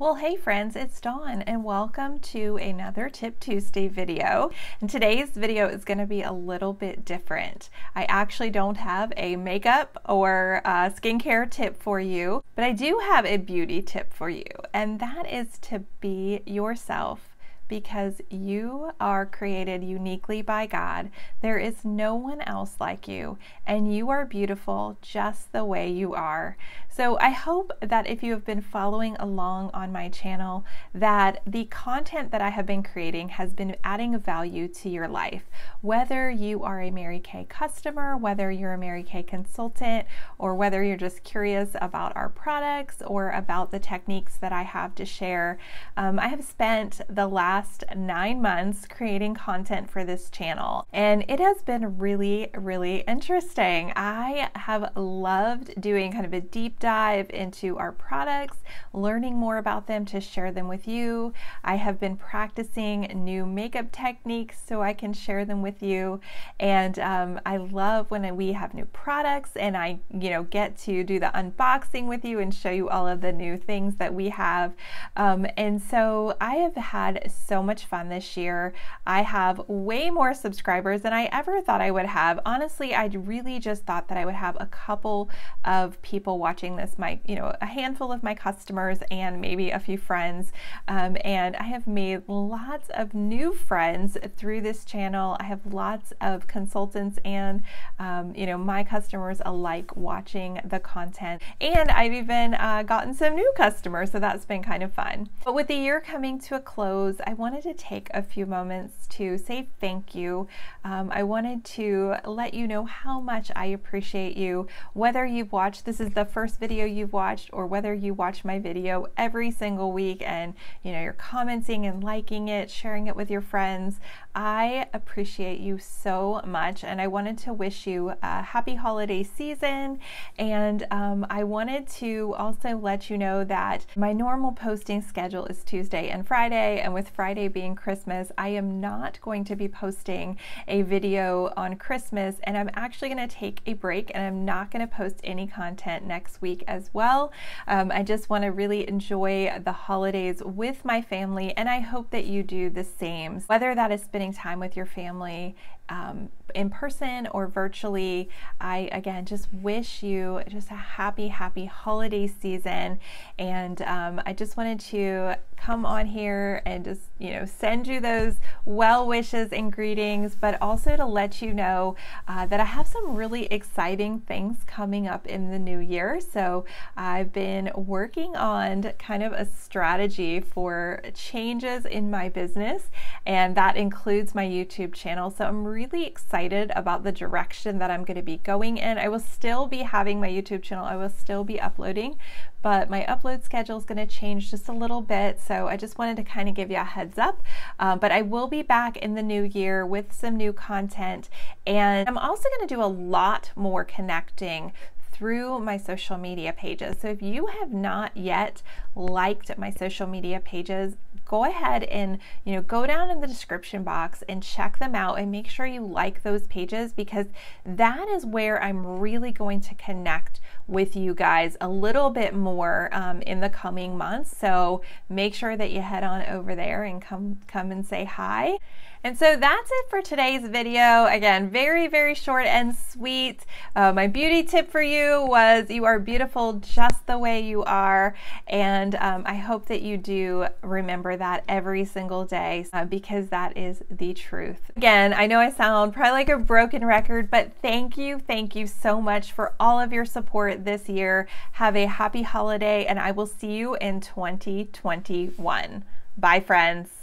Well, hey friends, it's Dawn and welcome to another Tip Tuesday video. And today's video is gonna be a little bit different. I actually don't have a makeup or a skincare tip for you, but I do have a beauty tip for you, and that is to be yourself because you are created uniquely by God. There is no one else like you, and you are beautiful just the way you are. So I hope that if you have been following along on my channel, that the content that I have been creating has been adding value to your life. Whether you are a Mary Kay customer, whether you're a Mary Kay consultant, or whether you're just curious about our products or about the techniques that I have to share, um, I have spent the last nine months creating content for this channel, and it has been really, really interesting. I have loved doing kind of a deep dive into our products, learning more about them to share them with you. I have been practicing new makeup techniques so I can share them with you, and um, I love when we have new products and I, you know, get to do the unboxing with you and show you all of the new things that we have. Um, and so I have had so so much fun this year. I have way more subscribers than I ever thought I would have. Honestly, I really just thought that I would have a couple of people watching this, my, you know, a handful of my customers and maybe a few friends. Um, and I have made lots of new friends through this channel. I have lots of consultants and, um, you know, my customers alike watching the content. And I've even uh, gotten some new customers, so that's been kind of fun. But with the year coming to a close, I wanted to take a few moments to say thank you. Um, I wanted to let you know how much I appreciate you. Whether you've watched, this is the first video you've watched, or whether you watch my video every single week and you know you're commenting and liking it, sharing it with your friends. I appreciate you so much, and I wanted to wish you a happy holiday season. And um, I wanted to also let you know that my normal posting schedule is Tuesday and Friday, and with Friday Friday being Christmas, I am not going to be posting a video on Christmas and I'm actually going to take a break and I'm not going to post any content next week as well. Um, I just want to really enjoy the holidays with my family and I hope that you do the same. Whether that is spending time with your family um, in person or virtually, I again just wish you just a happy, happy holiday season. And um, I just wanted to come on here and just you know, send you those well wishes and greetings, but also to let you know uh, that I have some really exciting things coming up in the new year. So I've been working on kind of a strategy for changes in my business, and that includes my YouTube channel. So I'm really excited about the direction that I'm going to be going in. I will still be having my YouTube channel, I will still be uploading, but my upload schedule is going to change just a little bit. So I just wanted to kind of give you a heads heads up. Um, but I will be back in the new year with some new content. And I'm also going to do a lot more connecting through my social media pages. So if you have not yet liked my social media pages, go ahead and you know go down in the description box and check them out and make sure you like those pages because that is where I'm really going to connect with you guys a little bit more um, in the coming months. So make sure that you head on over there and come come and say hi. And so that's it for today's video. Again, very, very short and sweet. Uh, my beauty tip for you was you are beautiful just the way you are. And um, I hope that you do remember that every single day uh, because that is the truth. Again, I know I sound probably like a broken record, but thank you, thank you so much for all of your support this year. Have a happy holiday, and I will see you in 2021. Bye, friends.